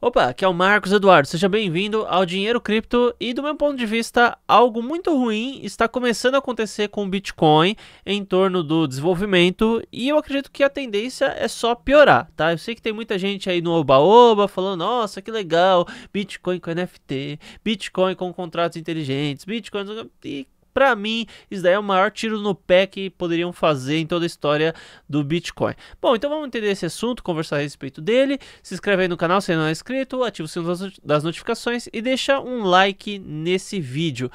Opa, aqui é o Marcos Eduardo, seja bem-vindo ao Dinheiro Cripto e do meu ponto de vista, algo muito ruim está começando a acontecer com o Bitcoin em torno do desenvolvimento e eu acredito que a tendência é só piorar, tá? Eu sei que tem muita gente aí no oba-oba falando, nossa, que legal, Bitcoin com NFT, Bitcoin com contratos inteligentes, Bitcoin... E para mim, isso daí é o maior tiro no pé que poderiam fazer em toda a história do Bitcoin. Bom, então vamos entender esse assunto, conversar a respeito dele. Se inscreve aí no canal se não é inscrito, ativa o sino das notificações e deixa um like nesse vídeo.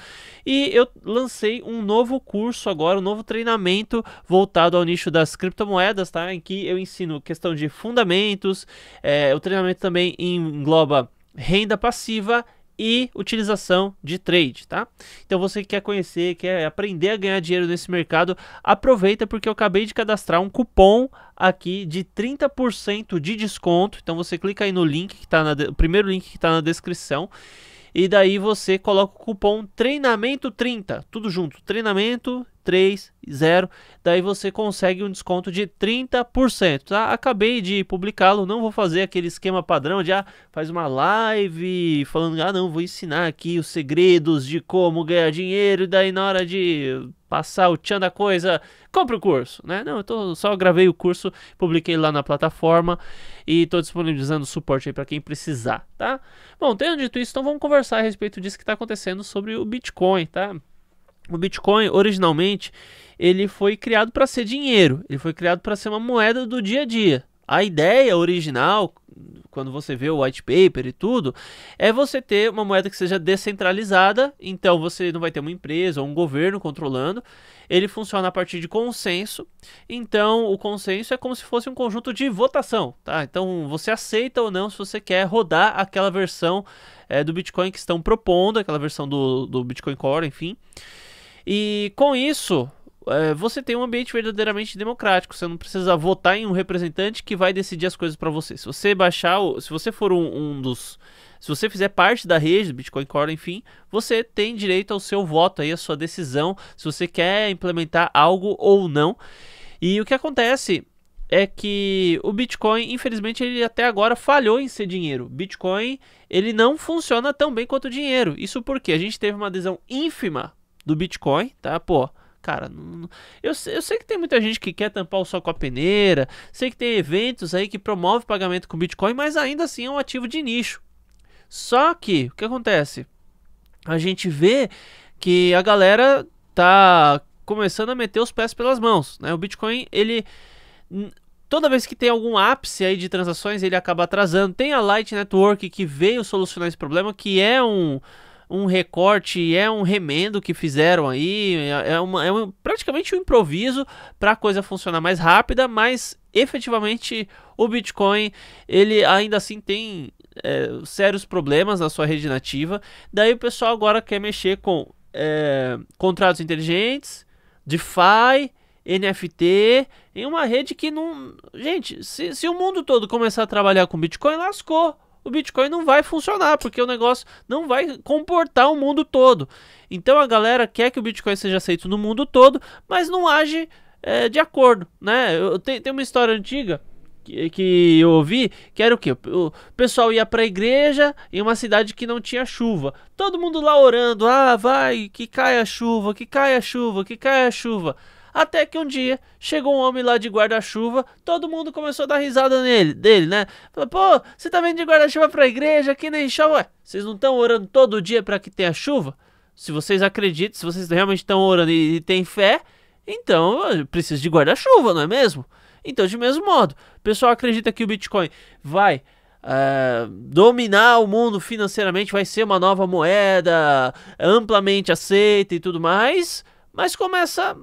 E eu lancei um novo curso agora, um novo treinamento voltado ao nicho das criptomoedas, tá? Em que eu ensino questão de fundamentos, é, o treinamento também engloba renda passiva e utilização de trade, tá? Então você que quer conhecer, quer aprender a ganhar dinheiro nesse mercado, aproveita porque eu acabei de cadastrar um cupom aqui de 30% de desconto. Então você clica aí no link que tá na o primeiro link que está na descrição. E daí você coloca o cupom treinamento 30, tudo junto, treinamento 3.0, daí você consegue um desconto de 30%, tá? Acabei de publicá-lo, não vou fazer aquele esquema padrão de ah, faz uma live falando, ah não, vou ensinar aqui os segredos de como ganhar dinheiro e daí na hora de passar o tchan da coisa, compre o curso, né? Não, eu tô, só gravei o curso, publiquei lá na plataforma e tô disponibilizando suporte aí para quem precisar, tá? Bom, tendo dito isso, então vamos conversar a respeito disso que tá acontecendo sobre o Bitcoin, tá? O Bitcoin, originalmente, ele foi criado para ser dinheiro, ele foi criado para ser uma moeda do dia a dia. A ideia original, quando você vê o white paper e tudo, é você ter uma moeda que seja descentralizada, então você não vai ter uma empresa ou um governo controlando. Ele funciona a partir de consenso. Então, o consenso é como se fosse um conjunto de votação, tá? Então, você aceita ou não se você quer rodar aquela versão é, do Bitcoin que estão propondo, aquela versão do, do Bitcoin Core, enfim. E com isso, é, você tem um ambiente verdadeiramente democrático. Você não precisa votar em um representante que vai decidir as coisas para você. Se você baixar, se você for um, um, dos, se você fizer parte da rede do Bitcoin Core, enfim, você tem direito ao seu voto aí, a sua decisão, se você quer implementar algo ou não. E o que acontece é que o Bitcoin, infelizmente, ele até agora falhou em ser dinheiro. Bitcoin, ele não funciona tão bem quanto o dinheiro. Isso porque a gente teve uma adesão ínfima do Bitcoin, tá? Pô, cara, eu, eu sei que tem muita gente que quer tampar o sol com a peneira, sei que tem eventos aí que promove pagamento com Bitcoin, mas ainda assim é um ativo de nicho. Só que, o que acontece? A gente vê que a galera tá começando a meter os pés pelas mãos, né? O Bitcoin, ele toda vez que tem algum ápice aí de transações, ele acaba atrasando. Tem a Light Network que veio solucionar esse problema, que é um um recorte, é um remendo que fizeram aí, é, é uma, é um, praticamente um improviso para a coisa funcionar mais rápida, mas efetivamente o Bitcoin ele ainda assim tem é, sérios problemas na sua rede nativa. Daí o pessoal agora quer mexer com é, contratos inteligentes, DeFi, NFT, em uma rede que não. Gente, se, se o mundo todo começar a trabalhar com Bitcoin, lascou o Bitcoin não vai funcionar, porque o negócio não vai comportar o mundo todo. Então a galera quer que o Bitcoin seja aceito no mundo todo, mas não age é, de acordo, né? Eu, tem, tem uma história antiga que, que eu ouvi, que era o que? O pessoal ia para a igreja em uma cidade que não tinha chuva. Todo mundo lá orando, ah, vai, que caia a chuva, que caia a chuva, que caia a chuva. Até que um dia chegou um homem lá de guarda-chuva, todo mundo começou a dar risada nele, dele, né? Falou, pô, você tá vindo de guarda-chuva pra igreja, que nem chove. Ué, vocês não estão orando todo dia para que tenha chuva? Se vocês acreditam, se vocês realmente estão orando e, e têm fé, então precisa de guarda-chuva, não é mesmo? Então, de mesmo modo, o pessoal acredita que o Bitcoin vai Uh, dominar o mundo financeiramente vai ser uma nova moeda amplamente aceita e tudo mais mas começa,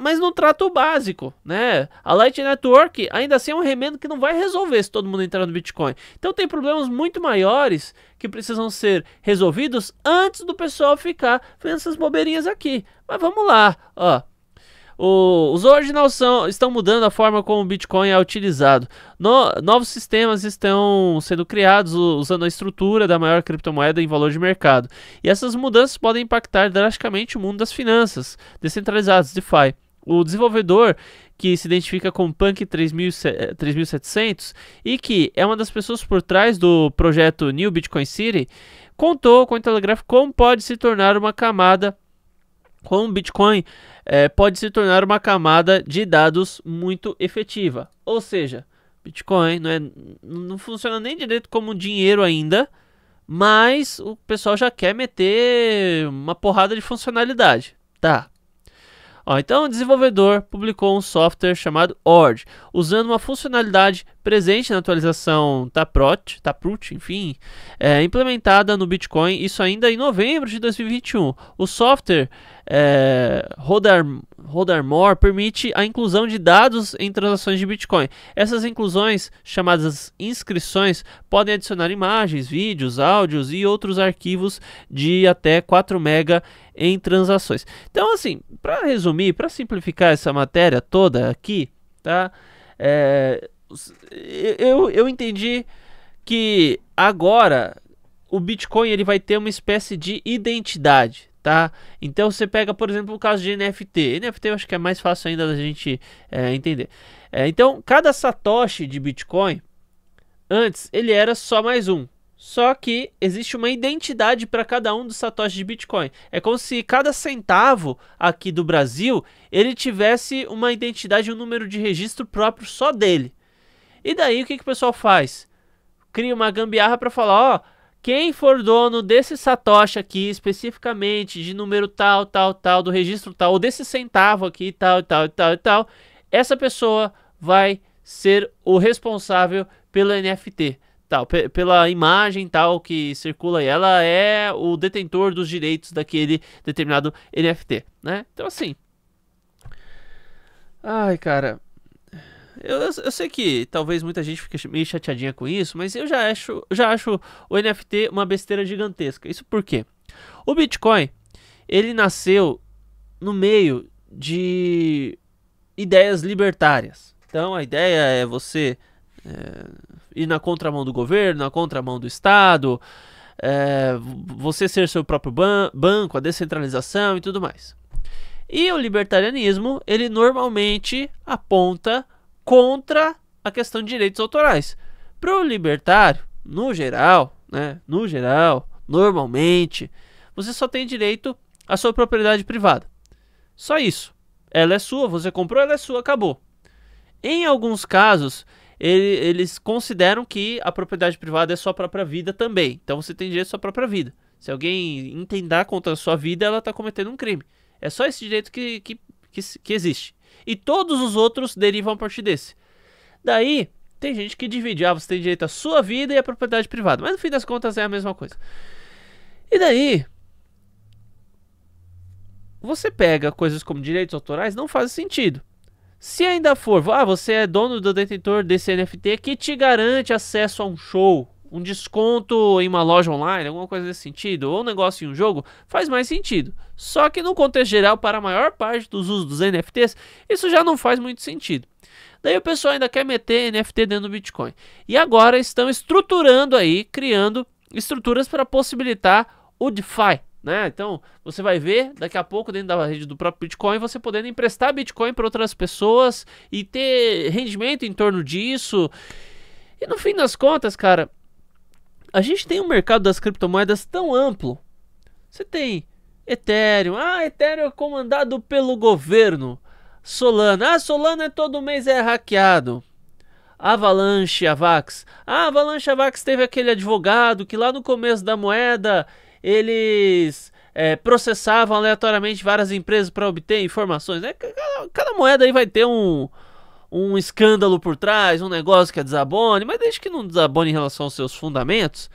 mas não trata o básico, né? A Light Network ainda assim é um remendo que não vai resolver se todo mundo entrar no Bitcoin. Então tem problemas muito maiores que precisam ser resolvidos antes do pessoal ficar vendo essas bobeirinhas aqui. Mas vamos lá, ó. O, os originals são, estão mudando a forma como o Bitcoin é utilizado. No, novos sistemas estão sendo criados usando a estrutura da maior criptomoeda em valor de mercado. E essas mudanças podem impactar drasticamente o mundo das finanças descentralizadas, DeFi. O desenvolvedor que se identifica como Punk 3700 e que é uma das pessoas por trás do projeto New Bitcoin City, contou com o Telegraph como pode se tornar uma camada como o Bitcoin é, pode se tornar uma camada de dados muito efetiva. Ou seja, Bitcoin não, é, não funciona nem direito como dinheiro ainda, mas o pessoal já quer meter uma porrada de funcionalidade. Tá. Ó, então, o desenvolvedor publicou um software chamado ORD, usando uma funcionalidade presente na atualização Taproot, Taproot, enfim, é, implementada no Bitcoin, isso ainda em novembro de 2021. O software é, Rodar, Rodarmore permite a inclusão de dados em transações de Bitcoin. Essas inclusões, chamadas inscrições, podem adicionar imagens, vídeos, áudios e outros arquivos de até 4 MB em transações. Então, assim, para resumir, para simplificar essa matéria toda aqui, tá? É, eu, eu entendi que agora o Bitcoin ele vai ter uma espécie de identidade, tá? Então você pega, por exemplo, o caso de NFT. NFT eu acho que é mais fácil ainda da gente é, entender. É, então, cada satoshi de Bitcoin, antes ele era só mais um. Só que existe uma identidade para cada um dos satoshis de Bitcoin. É como se cada centavo aqui do Brasil ele tivesse uma identidade, um número de registro próprio só dele. E daí o que, que o pessoal faz? Cria uma gambiarra para falar, ó, quem for dono desse satoshi aqui, especificamente de número tal, tal, tal, do registro tal, ou desse centavo aqui, tal, tal, tal, tal, essa pessoa vai ser o responsável pelo NFT, tal, pela imagem tal que circula e ela é o detentor dos direitos daquele determinado NFT, né? Então assim, ai, cara, eu, eu sei que talvez muita gente fique meio chateadinha com isso, mas eu já acho, já acho o NFT uma besteira gigantesca. Isso por quê? O Bitcoin, ele nasceu no meio de ideias libertárias. Então a ideia é você é, ir na contramão do governo, na contramão do Estado, é, você ser seu próprio ban banco, a descentralização e tudo mais. E o libertarianismo, ele normalmente aponta contra a questão de direitos autorais. Para o libertário, no geral, né, no geral, normalmente, você só tem direito à sua propriedade privada. Só isso. Ela é sua, você comprou, ela é sua, acabou. Em alguns casos, ele, eles consideram que a propriedade privada é sua própria vida também. Então você tem direito à sua própria vida. Se alguém entender contra a sua vida, ela está cometendo um crime. É só esse direito que, que, que, que existe. E todos os outros derivam a partir desse. Daí, tem gente que divide, ah, você tem direito à sua vida e à propriedade privada. Mas no fim das contas é a mesma coisa. E daí, você pega coisas como direitos autorais, não faz sentido. Se ainda for, ah, você é dono do detentor desse NFT que te garante acesso a um show, um desconto em uma loja online, alguma coisa desse sentido, ou um negócio em um jogo, faz mais sentido. Só que no contexto geral, para a maior parte dos usos dos NFTs, isso já não faz muito sentido. Daí o pessoal ainda quer meter NFT dentro do Bitcoin. E agora estão estruturando aí, criando estruturas para possibilitar o DeFi, né? Então, você vai ver daqui a pouco dentro da rede do próprio Bitcoin você podendo emprestar Bitcoin para outras pessoas e ter rendimento em torno disso. E no fim das contas, cara, a gente tem um mercado das criptomoedas tão amplo. Você tem Ethereum, ah, Ethereum é comandado pelo governo. Solana, ah, Solana é todo mês é hackeado. Avalanche Avax. Ah, Avalanche Avax teve aquele advogado que lá no começo da moeda eles é, processavam aleatoriamente várias empresas para obter informações. Né? Cada, cada, moeda aí vai ter um, um escândalo por trás, um negócio que é desabone, mas desde que não desabone em relação aos seus fundamentos,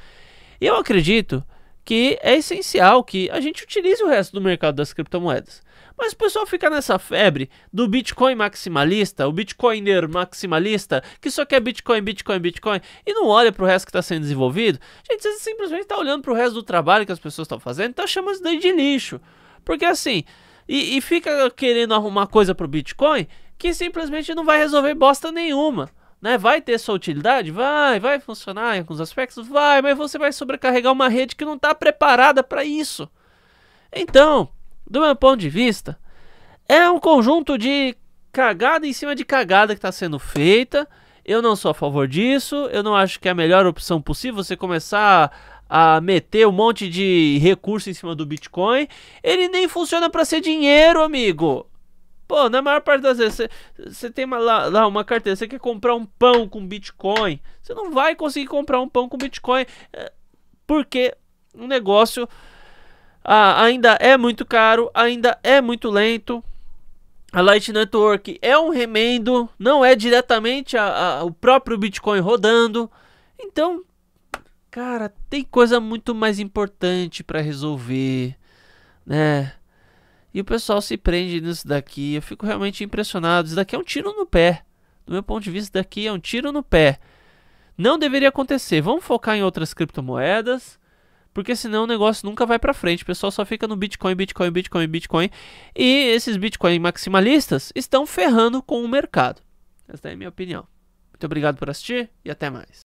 eu acredito que é essencial que a gente utilize o resto do mercado das criptomoedas. Mas o pessoal fica nessa febre do Bitcoin maximalista, o Bitcoiner maximalista, que só quer Bitcoin, Bitcoin, Bitcoin, e não olha para o resto que está sendo desenvolvido. Gente, você simplesmente está olhando para o resto do trabalho que as pessoas estão fazendo e está chamando isso daí de lixo. Porque assim, e, e fica querendo arrumar coisa para o Bitcoin que simplesmente não vai resolver bosta nenhuma. Né? Vai ter sua utilidade? Vai, vai funcionar em alguns aspectos? Vai, mas você vai sobrecarregar uma rede que não está preparada para isso. Então, do meu ponto de vista, é um conjunto de cagada em cima de cagada que está sendo feita. Eu não sou a favor disso, eu não acho que é a melhor opção possível você começar a meter um monte de recurso em cima do Bitcoin. Ele nem funciona para ser dinheiro, amigo. Pô, na maior parte das vezes, você tem uma, lá, lá, uma carteira, você quer comprar um pão com Bitcoin, você não vai conseguir comprar um pão com Bitcoin, eh, porque o negócio ah, ainda é muito caro, ainda é muito lento. A Light Network é um remendo, não é diretamente a, a, o próprio Bitcoin rodando. Então, cara, tem coisa muito mais importante para resolver, né? E o pessoal se prende nisso daqui. Eu fico realmente impressionado. Isso daqui é um tiro no pé. Do meu ponto de vista, daqui é um tiro no pé. Não deveria acontecer. Vamos focar em outras criptomoedas, porque senão o negócio nunca vai para frente. O pessoal só fica no Bitcoin, Bitcoin, Bitcoin, Bitcoin. E esses Bitcoin maximalistas estão ferrando com o mercado. Essa é a minha opinião. Muito obrigado por assistir e até mais.